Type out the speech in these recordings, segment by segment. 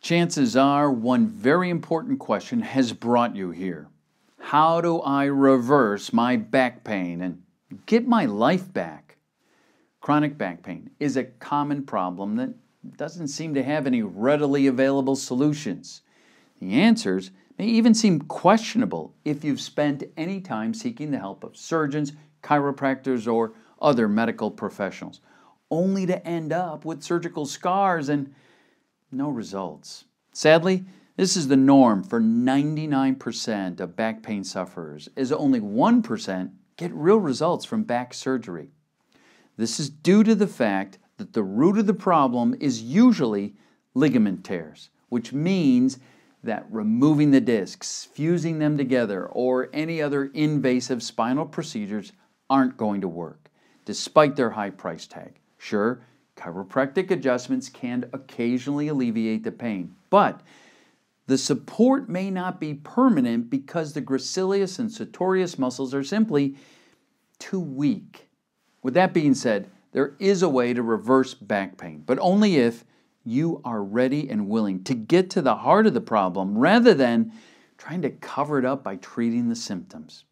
Chances are one very important question has brought you here. How do I reverse my back pain and get my life back? Chronic back pain is a common problem that doesn't seem to have any readily available solutions. The answers may even seem questionable if you've spent any time seeking the help of surgeons, chiropractors, or other medical professionals, only to end up with surgical scars and no results. Sadly, this is the norm for 99% of back pain sufferers, as only 1% get real results from back surgery. This is due to the fact that the root of the problem is usually ligament tears, which means that removing the discs, fusing them together, or any other invasive spinal procedures aren't going to work despite their high price tag. Sure, chiropractic adjustments can occasionally alleviate the pain, but the support may not be permanent because the gracilis and sartorius muscles are simply too weak. With that being said, there is a way to reverse back pain, but only if you are ready and willing to get to the heart of the problem rather than trying to cover it up by treating the symptoms.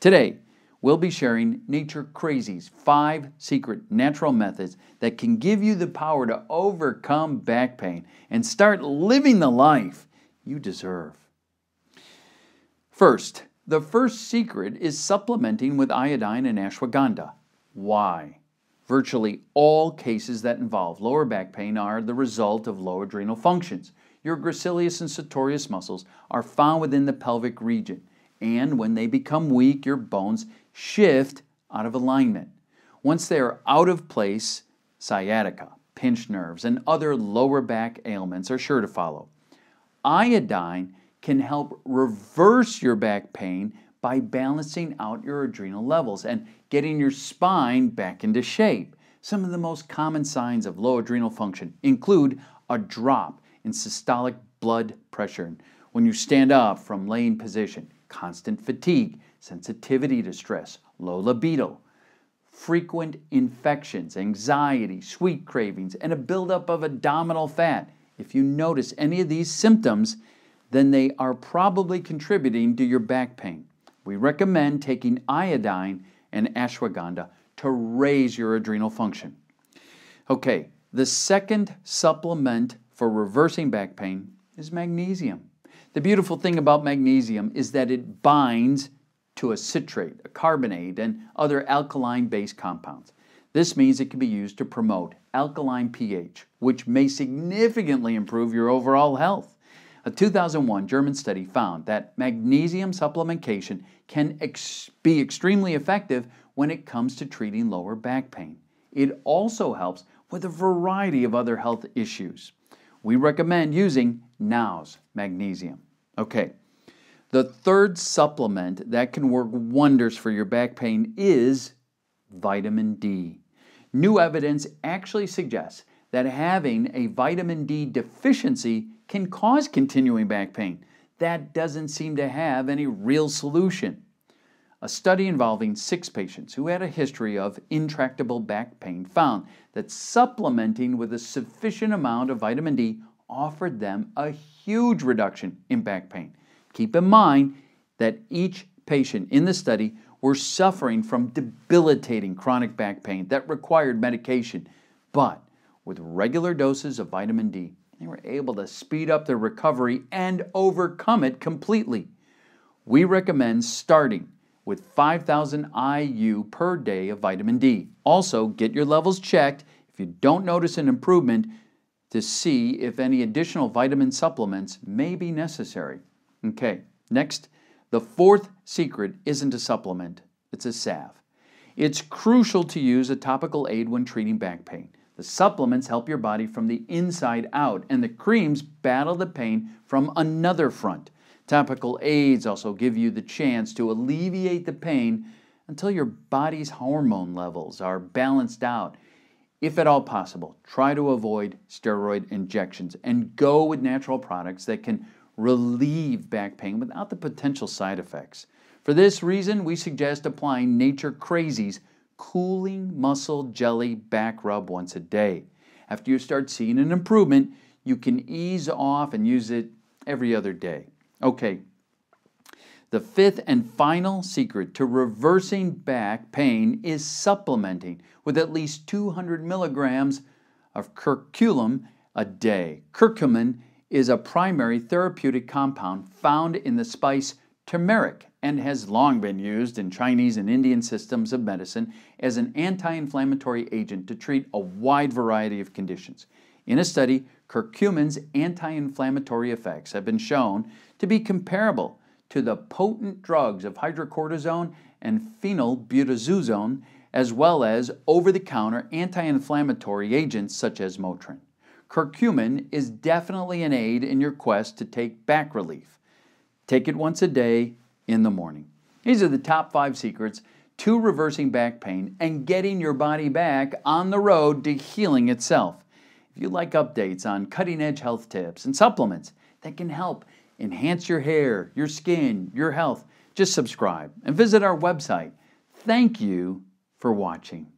Today, we'll be sharing Nature Crazy's five secret natural methods that can give you the power to overcome back pain and start living the life you deserve. First, the first secret is supplementing with iodine and ashwagandha. Why? Virtually all cases that involve lower back pain are the result of low adrenal functions. Your gracilis and sartorius muscles are found within the pelvic region and when they become weak, your bones shift out of alignment. Once they are out of place, sciatica, pinched nerves, and other lower back ailments are sure to follow. Iodine can help reverse your back pain by balancing out your adrenal levels and getting your spine back into shape. Some of the most common signs of low adrenal function include a drop in systolic blood pressure when you stand up from laying position, constant fatigue, sensitivity to stress, low libido, frequent infections, anxiety, sweet cravings, and a buildup of abdominal fat. If you notice any of these symptoms, then they are probably contributing to your back pain. We recommend taking iodine and ashwagandha to raise your adrenal function. Okay, the second supplement for reversing back pain is magnesium. The beautiful thing about magnesium is that it binds to a citrate, a carbonate, and other alkaline based compounds. This means it can be used to promote alkaline pH, which may significantly improve your overall health. A 2001 German study found that magnesium supplementation can ex be extremely effective when it comes to treating lower back pain. It also helps with a variety of other health issues we recommend using Now's magnesium. Okay, the third supplement that can work wonders for your back pain is vitamin D. New evidence actually suggests that having a vitamin D deficiency can cause continuing back pain. That doesn't seem to have any real solution. A study involving six patients who had a history of intractable back pain found that supplementing with a sufficient amount of vitamin D offered them a huge reduction in back pain. Keep in mind that each patient in the study were suffering from debilitating chronic back pain that required medication, but with regular doses of vitamin D, they were able to speed up their recovery and overcome it completely. We recommend starting with 5,000 IU per day of vitamin D. Also, get your levels checked if you don't notice an improvement to see if any additional vitamin supplements may be necessary. Okay, next, the fourth secret isn't a supplement, it's a salve. It's crucial to use a topical aid when treating back pain. The supplements help your body from the inside out, and the creams battle the pain from another front. Topical aids also give you the chance to alleviate the pain until your body's hormone levels are balanced out. If at all possible, try to avoid steroid injections and go with natural products that can relieve back pain without the potential side effects. For this reason, we suggest applying Nature Crazy's Cooling Muscle Jelly Back Rub once a day. After you start seeing an improvement, you can ease off and use it every other day. Okay, the fifth and final secret to reversing back pain is supplementing with at least 200 milligrams of curculum a day. Curcumin is a primary therapeutic compound found in the spice turmeric and has long been used in Chinese and Indian systems of medicine as an anti inflammatory agent to treat a wide variety of conditions. In a study, curcumin's anti inflammatory effects have been shown to be comparable to the potent drugs of hydrocortisone and phenylbutazuzone, as well as over the counter anti inflammatory agents such as Motrin. Curcumin is definitely an aid in your quest to take back relief. Take it once a day in the morning. These are the top five secrets to reversing back pain and getting your body back on the road to healing itself. If you like updates on cutting edge health tips and supplements that can help enhance your hair, your skin, your health, just subscribe and visit our website. Thank you for watching.